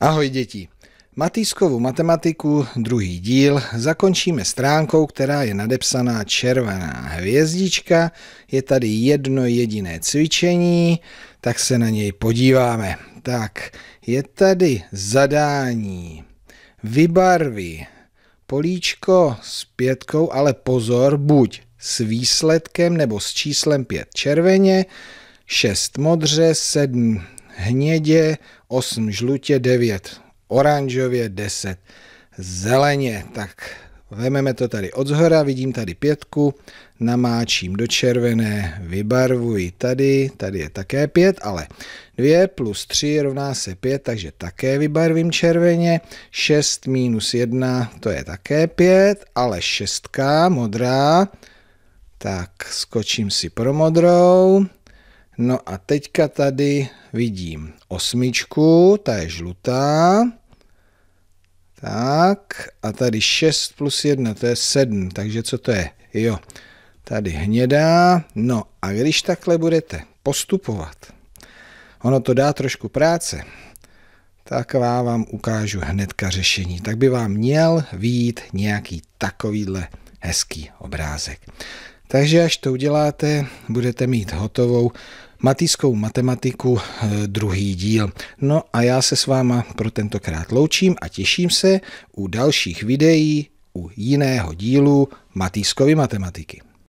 Ahoj děti. Matýskovu matematiku, druhý díl, zakončíme stránkou, která je nadepsaná červená hvězdička. Je tady jedno jediné cvičení, tak se na něj podíváme. Tak, je tady zadání. Vybarvy políčko s pětkou, ale pozor, buď s výsledkem nebo s číslem pět červeně, šest modře, sedm hnědě 8, žlutě 9, oranžově 10, zeleně. Tak vezmeme to tady od zhora, vidím tady pětku, namáčím do červené, vybarvuji tady, tady je také 5, ale 2 plus 3 rovná se 5, takže také vybarvím červeně, 6 minus 1 to je také 5, ale 6 modrá, tak skočím si pro modrou, No a teďka tady vidím osmičku, ta je žlutá. Tak, a tady 6 plus 1, to je 7, takže co to je? Jo, tady hnědá. No a když takhle budete postupovat, ono to dá trošku práce, tak vám ukážu hnedka řešení. Tak by vám měl výjít nějaký takovýhle hezký obrázek. Takže až to uděláte, budete mít hotovou matickou matematiku eh, druhý díl. No a já se s váma pro tentokrát loučím a těším se u dalších videí u jiného dílu Matýskovy matematiky.